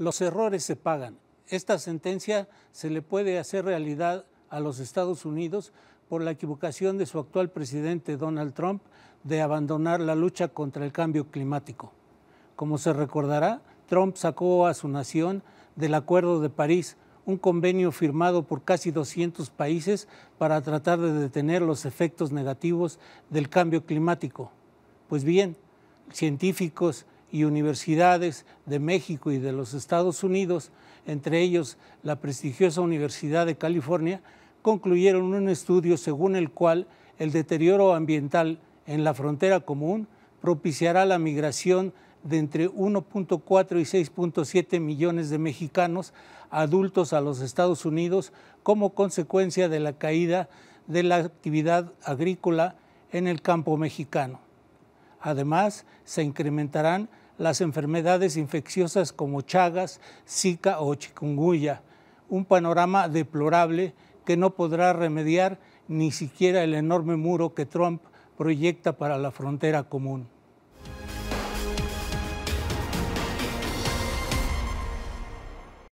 Los errores se pagan. Esta sentencia se le puede hacer realidad a los Estados Unidos por la equivocación de su actual presidente Donald Trump de abandonar la lucha contra el cambio climático. Como se recordará, Trump sacó a su nación del Acuerdo de París, un convenio firmado por casi 200 países para tratar de detener los efectos negativos del cambio climático. Pues bien, científicos, y universidades de México y de los Estados Unidos, entre ellos la prestigiosa Universidad de California, concluyeron un estudio según el cual el deterioro ambiental en la frontera común propiciará la migración de entre 1.4 y 6.7 millones de mexicanos adultos a los Estados Unidos como consecuencia de la caída de la actividad agrícola en el campo mexicano. Además, se incrementarán las enfermedades infecciosas como Chagas, Zika o Chikungunya, un panorama deplorable que no podrá remediar ni siquiera el enorme muro que Trump proyecta para la frontera común.